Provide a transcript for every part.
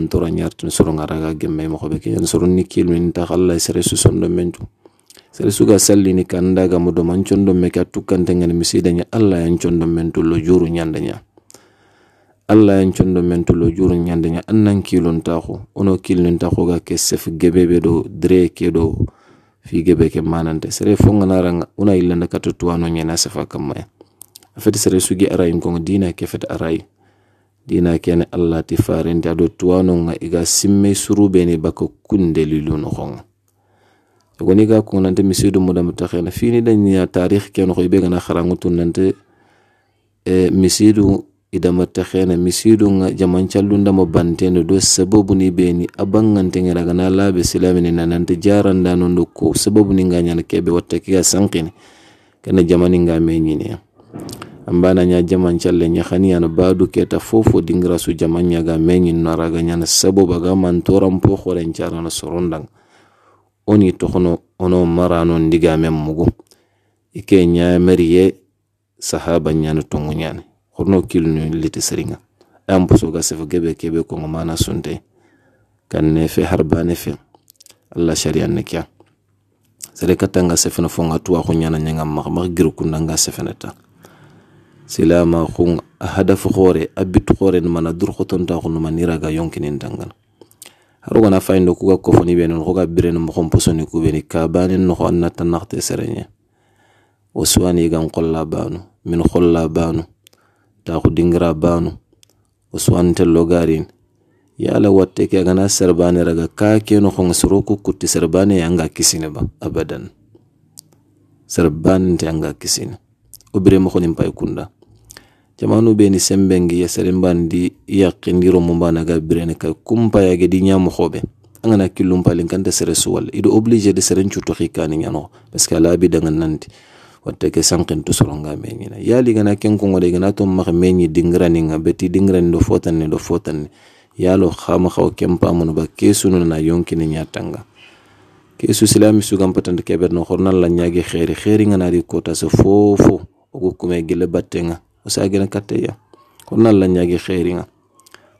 man tora nyartun soro ngaraga gemme mo be kinyan niki nikil min ta Allah sere su sondo mentu sere ga salli ni kanda ga mo do man chondo me ka Allah yan chondo mentu lo juru nyandanya Allah yan chondo mentu lo juru nyandanya annan kilon taxo ono ta taxo ga ke sef gebebe do dre ke do fi gebe ke manante sere ra nga una ilanda katotuano nyena sefa kamaya fete sere ara arayin kongo dina ke ara arayin dina kene allah ti do ado nga iga simme surubeni bako kunde kundelilu noxonga goni ga ko nante misidu mudam taxena fini daña tarix ke noxo ibe gana xarangutu nante e, misidu idama taxena misidu nga jamancallundamo banteno do sababu ni beni a bangantengera gana be silamini na nante jarandanondo ko sababu ni nga nyana kebe watta kiga sanqini kana jamani nga meñineya ambana nya jaman challe nya khani yana badu keta fofo dingra su jaman nya ga menyin na nya na sabo baga man toran po khoren chara na sorondang oni tokono ono marano ndiga mem mugo ike nya meriye sahaba nya no tongu nya khorno kilnu liti seringa am poso ga sef gebe kebe ko mana sunte kan ne fe harbane fe allah sharia ne kya sere katanga sefena fonga tuwa ko nya na nya sefena ta silama khun hadafu khore abit khore mana dur khoton ta khun manira ga yonkinin tangana haruga na faindo kuga kofoni benon khoga biren mo khomposoni kubeni kabanin no anna tanakte serenye oswani gan qolla banu min qolla banu ta khu dingra banu oswan tello garin yala watte ke gana serbane raga ka ke no khong suruku kutti serbane yanga kisine ba abadan serbane yanga kisine obre mo khonim pay kunda jamanu be ni sembengi yeseren ya bandi yaqindiro mo ga birene ka kumpa yage di ñamoxoɓe a gana kilum palin kanta sere suwal ido obligé de seren cuto xikani ñano parce que la bi dangan nanti wateke ke sankin tu na ya yali ngana ken kongo de gana to max meñi nga beti dingirani do ni do ya yalo xama xaw kempa mono ba kesunu na yonkini ñatanga kesu silami patan de keber no xornal la ñagi xeri xeri nga di kota so fofo ogu gele batenga usagina katteya hono allah ñagi heriga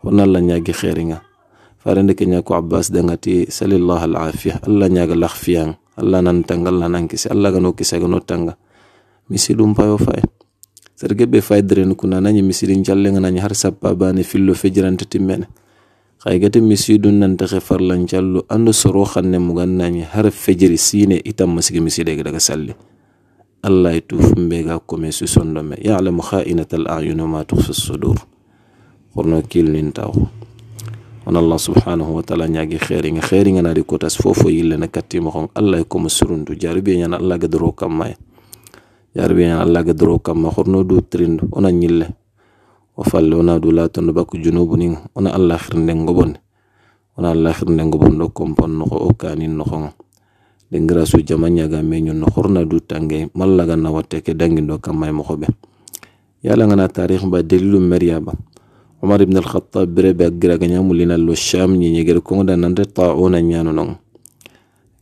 hono allah ñagi heriga farende ke ñako abbas dangati salillah al afia allah ñaga lah fiyan nan tanga allah nan kisi allah gano kisa gano tanga misidum payo faye sergeɓe faydireni kuna nañi misidin callega nañi har sappa bane fillo fejirante timmene haygati misidun nanta he farlan callu ando soro hanne mugan nañi har fejiri sine itan masigi daga salli allah ye tufun be ga kome sisondo me yalamu kha'inata al ayuni ma tukhfi sudur horno kilnin taw on allah subhanahu wa taala ñaagi xeeringa xeeringa naadi kotas fofo yillene kattimoxon allah ye komo suruntu jaribe ñana allah ga doro kam maye jaribe ñana allah ga doro kam ma du trindu ona ñille o falle wona du latondo bakko junubu nin ona allah xirnde ngobonde wona allah xirnde ngobon ɗo o kanin noxonga dengira su jama ɲagame ɲɔn horna du tange mallaga na watte ke dangindo kamma e mogoɓe yalangana tarih ba delilu meriyaba umar ibn alkhatab bere be aggiraga ɲamulina lo sham ɲiɲegere kongoda nante tauna ɲano non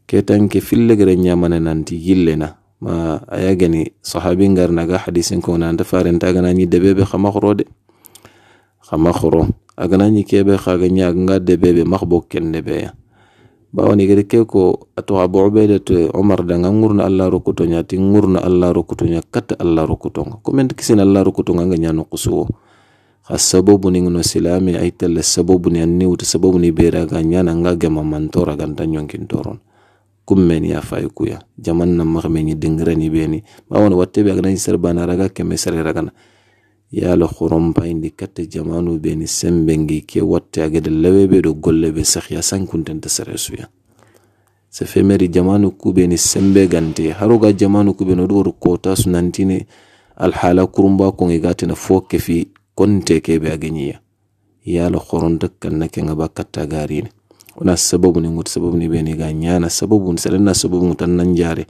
ketan ke fillegere ɲamane nanti yillena ma aya gani sahabi ngarnaga hadisin ko nanta farenta agana ɲi debebe xama xoro de xama xoro agana ɲi kebe xaga ɲaga nga debebe maxbo kendebeya bawani gede keko ato abu ubaida umar nga ngurna allah nya ti ngurna allah nya kata allah rukutonga komend kisin allah rukuto nga no kusuwo ha sababu ni ngono silami aitelle sababu ni anni uta sababu ni bera ga na nga gema mantora ganta kin toron kummen ya fayu kuya jaman na magmeni ni beni bawani wattebe agna sarbana raga kemme sare na yaalo xurum payndi katta jamanu beni sembe ngi ke watte agede leweɓe ɗo golle ɓe sehya sankuntente seresuya se femeri jamanu kuɓeni sembe gante haroga jamanu kuɓe no ɗo kota sunantine alhala kurumba kon e gatina fo kefi konte keɓe ageñiya yalo horonta kanna ke ngaba katta garine wona sababu ni ngot sababu ni ɓeni ga ñana sababu ni saɗanna sababu tan nan jare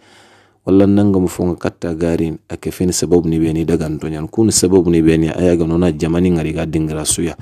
walla nanga nangamo fo katta garin ake feni sababu ni ɓeni dagantoñan kun sababu ni ɓeni a yaga noona jamani gari ga dingira suya